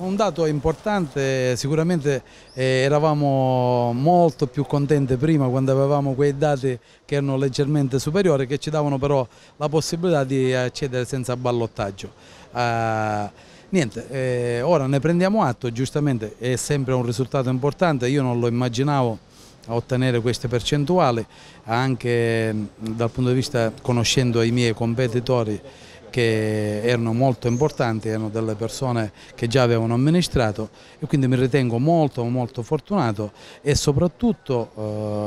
Un dato importante, sicuramente eh, eravamo molto più contenti prima quando avevamo quei dati che erano leggermente superiori che ci davano però la possibilità di accedere senza ballottaggio. Uh, niente, eh, ora ne prendiamo atto, giustamente è sempre un risultato importante, io non lo immaginavo ottenere queste percentuali anche dal punto di vista conoscendo i miei competitori che erano molto importanti, erano delle persone che già avevano amministrato e quindi mi ritengo molto molto fortunato e soprattutto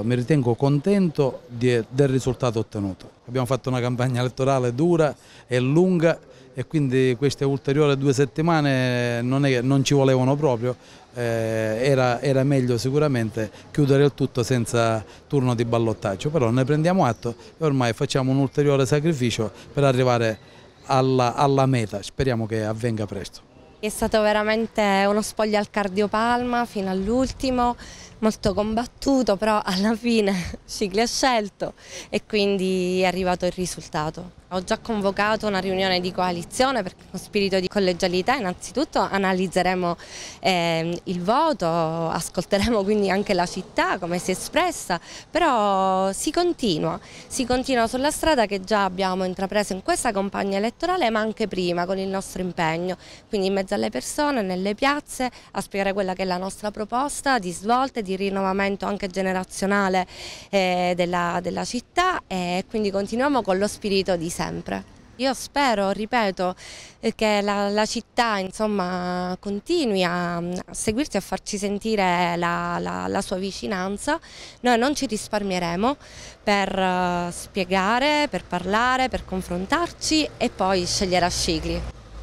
eh, mi ritengo contento di, del risultato ottenuto. Abbiamo fatto una campagna elettorale dura e lunga e quindi queste ulteriori due settimane non, è, non ci volevano proprio, eh, era, era, meglio sicuramente chiudere il tutto senza turno di ballottaggio, però ne prendiamo atto e ormai facciamo un ulteriore sacrificio per arrivare a alla, alla meta, speriamo che avvenga presto. È stato veramente uno spoglio al cardiopalma fino all'ultimo, molto combattuto, però alla fine Cicli ha scelto e quindi è arrivato il risultato. Ho già convocato una riunione di coalizione perché con spirito di collegialità innanzitutto analizzeremo eh, il voto, ascolteremo quindi anche la città come si è espressa, però si continua, si continua sulla strada che già abbiamo intrapreso in questa campagna elettorale ma anche prima con il nostro impegno, quindi in mezzo alle persone, nelle piazze, a spiegare quella che è la nostra proposta di svolta e di di rinnovamento anche generazionale eh, della, della città e quindi continuiamo con lo spirito di sempre. Io spero, ripeto, eh, che la, la città insomma, continui a, seguirci e a farci sentire la, la, la, sua vicinanza. Noi non ci risparmieremo per eh, spiegare, per parlare, per confrontarci e poi scegliere a Scicli.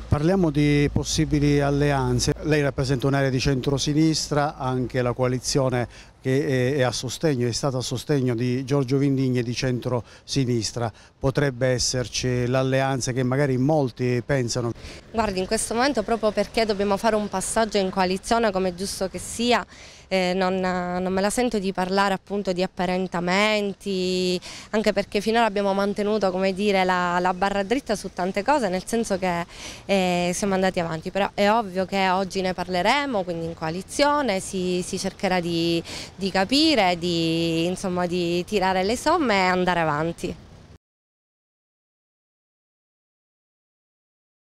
Parliamo di possibili alleanze. Lei rappresenta un'area di centrosinistra, anche la coalizione che è, a sostegno, è stata a sostegno di Giorgio Vindigni e di centrosinistra. Potrebbe esserci l'alleanza che magari molti pensano? Guardi, in questo momento proprio perché dobbiamo fare un passaggio in coalizione come è giusto che sia, eh, non, non, me la sento di parlare appunto di apparentamenti, anche perché finora abbiamo mantenuto come dire, la, la barra dritta su tante cose, nel senso che eh, siamo andati avanti, però è ovvio che oggi ne parleremo, quindi in coalizione si, si cercherà di, di capire, di, insomma, di tirare le somme e andare avanti.